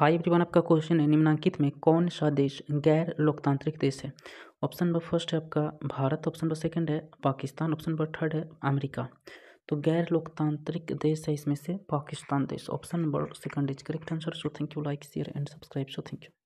high everyone आपका question है निम्नांकित में कौन सा देश गैर लोकतांत्रिक देश है ऑप्शन नंबर फर्स्ट है आपका भारत ऑप्शन नंबर सेकंड है पाकिस्तान ऑप्शन नंबर थर्ड है अमेरिका तो गैर लोकतांत्रिक देश है इसमें से पाकिस्तान देश option number second is correct answer so thank you like share and subscribe so thank you